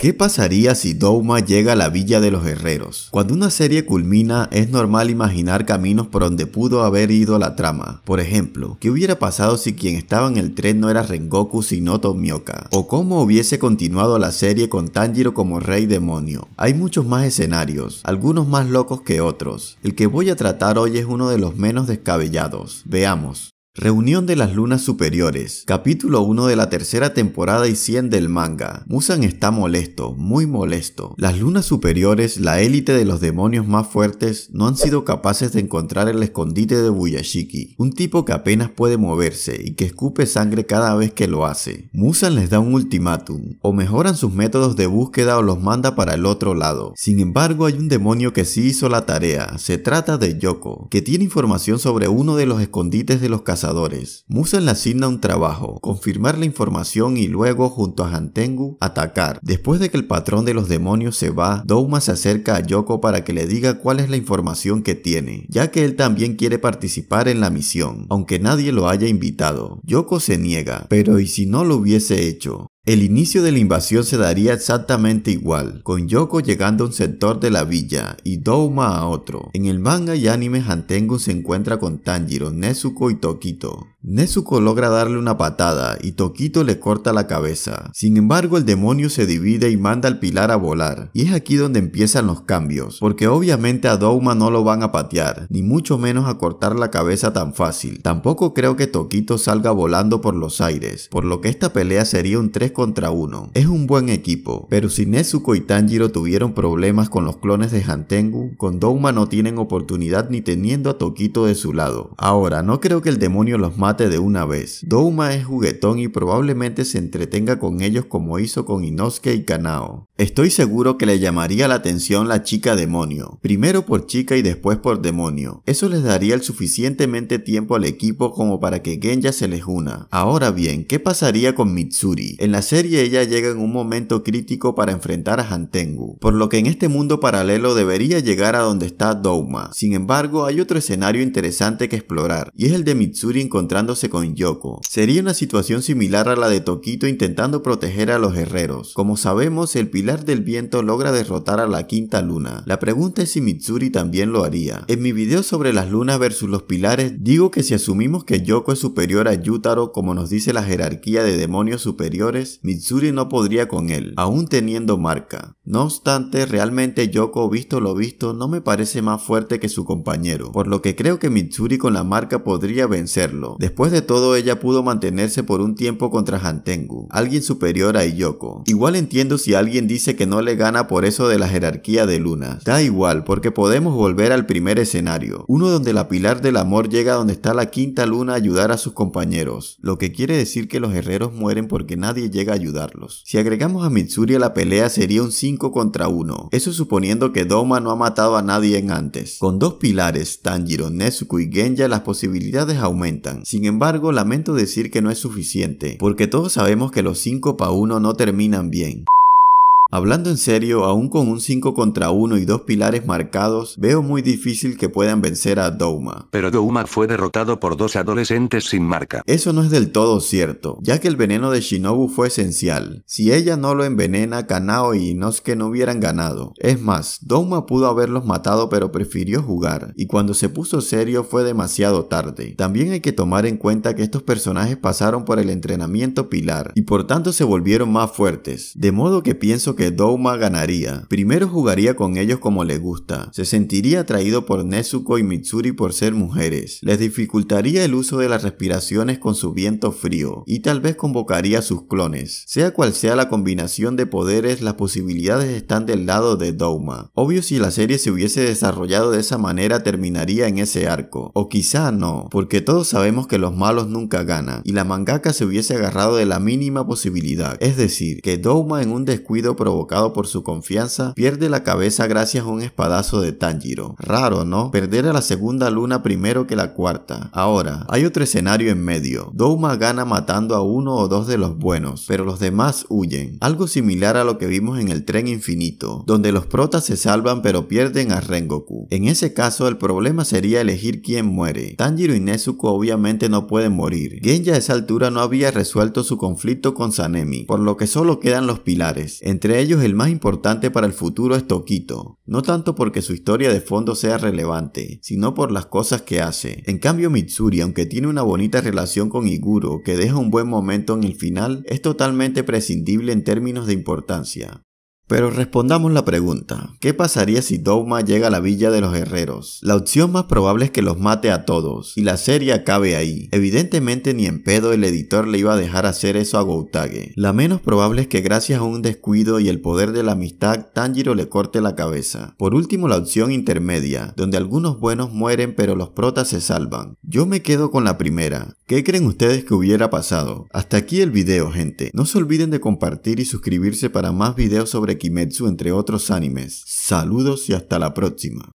¿Qué pasaría si Douma llega a la villa de los herreros? Cuando una serie culmina, es normal imaginar caminos por donde pudo haber ido la trama. Por ejemplo, ¿qué hubiera pasado si quien estaba en el tren no era Rengoku sino Tomioka? ¿O cómo hubiese continuado la serie con Tanjiro como rey demonio? Hay muchos más escenarios, algunos más locos que otros. El que voy a tratar hoy es uno de los menos descabellados. Veamos. Reunión de las Lunas Superiores, capítulo 1 de la tercera temporada y 100 del manga. Musan está molesto, muy molesto. Las Lunas Superiores, la élite de los demonios más fuertes, no han sido capaces de encontrar el escondite de Buyashiki, un tipo que apenas puede moverse y que escupe sangre cada vez que lo hace. Musan les da un ultimátum, o mejoran sus métodos de búsqueda o los manda para el otro lado. Sin embargo, hay un demonio que sí hizo la tarea, se trata de Yoko, que tiene información sobre uno de los escondites de los cazadores Musen Musa le asigna un trabajo, confirmar la información y luego, junto a Hantengu, atacar. Después de que el patrón de los demonios se va, Douma se acerca a Yoko para que le diga cuál es la información que tiene, ya que él también quiere participar en la misión, aunque nadie lo haya invitado. Yoko se niega, pero ¿y si no lo hubiese hecho? El inicio de la invasión se daría exactamente igual, con Yoko llegando a un sector de la villa y Douma a otro. En el manga y anime Hantengu se encuentra con Tanjiro, Nezuko y Tokito. Nezuko logra darle una patada y Tokito le corta la cabeza. Sin embargo, el demonio se divide y manda al pilar a volar. Y es aquí donde empiezan los cambios, porque obviamente a Douma no lo van a patear, ni mucho menos a cortar la cabeza tan fácil. Tampoco creo que Tokito salga volando por los aires, por lo que esta pelea sería un 3 contra 1. Es un buen equipo, pero si Nezuko y Tanjiro tuvieron problemas con los clones de Hantengu, con Douma no tienen oportunidad ni teniendo a Tokito de su lado. Ahora, no creo que el demonio los mate de una vez. Douma es juguetón y probablemente se entretenga con ellos como hizo con Inosuke y Kanao. Estoy seguro que le llamaría la atención la chica demonio, primero por chica y después por demonio. Eso les daría el suficientemente tiempo al equipo como para que Genja se les una. Ahora bien, ¿qué pasaría con Mitsuri? En la serie ella llega en un momento crítico para enfrentar a Hantengu, por lo que en este mundo paralelo debería llegar a donde está Douma. Sin embargo, hay otro escenario interesante que explorar, y es el de Mitsuri encontrar con Yoko. Sería una situación similar a la de Tokito intentando proteger a los herreros. Como sabemos, el pilar del viento logra derrotar a la quinta luna. La pregunta es si Mitsuri también lo haría. En mi video sobre las lunas versus los pilares, digo que si asumimos que Yoko es superior a Yutaro como nos dice la jerarquía de demonios superiores, Mitsuri no podría con él, aún teniendo marca. No obstante, realmente Yoko, visto lo visto, no me parece más fuerte que su compañero, por lo que creo que Mitsuri con la marca podría vencerlo. Después de todo, ella pudo mantenerse por un tiempo contra Hantengu, alguien superior a Yoko. Igual entiendo si alguien dice que no le gana por eso de la jerarquía de Luna. Da igual, porque podemos volver al primer escenario, uno donde la pilar del amor llega donde está la quinta luna a ayudar a sus compañeros, lo que quiere decir que los herreros mueren porque nadie llega a ayudarlos. Si agregamos a Mitsuri a la pelea sería un 5 contra 1, eso suponiendo que Doma no ha matado a nadie en antes. Con dos pilares, Tanjiro, Nezuko y Genja, las posibilidades aumentan. Sin embargo, lamento decir que no es suficiente, porque todos sabemos que los 5 pa 1 no terminan bien. Hablando en serio, aún con un 5 contra 1 y dos pilares marcados, veo muy difícil que puedan vencer a Douma. Pero Douma fue derrotado por dos adolescentes sin marca. Eso no es del todo cierto, ya que el veneno de Shinobu fue esencial. Si ella no lo envenena, Kanao y Inosuke no hubieran ganado. Es más, Douma pudo haberlos matado pero prefirió jugar, y cuando se puso serio fue demasiado tarde. También hay que tomar en cuenta que estos personajes pasaron por el entrenamiento pilar, y por tanto se volvieron más fuertes. De modo que pienso que Douma ganaría. Primero jugaría con ellos como le gusta. Se sentiría atraído por Nezuko y Mitsuri por ser mujeres. Les dificultaría el uso de las respiraciones con su viento frío y tal vez convocaría a sus clones. Sea cual sea la combinación de poderes, las posibilidades están del lado de Douma. Obvio si la serie se hubiese desarrollado de esa manera terminaría en ese arco. O quizá no, porque todos sabemos que los malos nunca ganan y la mangaka se hubiese agarrado de la mínima posibilidad. Es decir, que Douma en un descuido provocado por su confianza, pierde la cabeza gracias a un espadazo de Tanjiro. Raro, ¿no? Perder a la segunda luna primero que la cuarta. Ahora, hay otro escenario en medio. Douma gana matando a uno o dos de los buenos, pero los demás huyen. Algo similar a lo que vimos en el tren infinito, donde los protas se salvan pero pierden a Rengoku. En ese caso, el problema sería elegir quién muere. Tanjiro y Nezuko obviamente no pueden morir. Genja a esa altura no había resuelto su conflicto con Sanemi, por lo que solo quedan los pilares. Entre ellos el más importante para el futuro es Tokito, no tanto porque su historia de fondo sea relevante, sino por las cosas que hace. En cambio Mitsuri, aunque tiene una bonita relación con Iguro que deja un buen momento en el final, es totalmente prescindible en términos de importancia. Pero respondamos la pregunta, ¿qué pasaría si Douma llega a la villa de los herreros? La opción más probable es que los mate a todos, y la serie acabe ahí. Evidentemente ni en pedo el editor le iba a dejar hacer eso a Goutage. La menos probable es que gracias a un descuido y el poder de la amistad, Tanjiro le corte la cabeza. Por último la opción intermedia, donde algunos buenos mueren pero los protas se salvan. Yo me quedo con la primera. ¿Qué creen ustedes que hubiera pasado? Hasta aquí el video gente. No se olviden de compartir y suscribirse para más videos sobre Kimetsu entre otros animes. Saludos y hasta la próxima.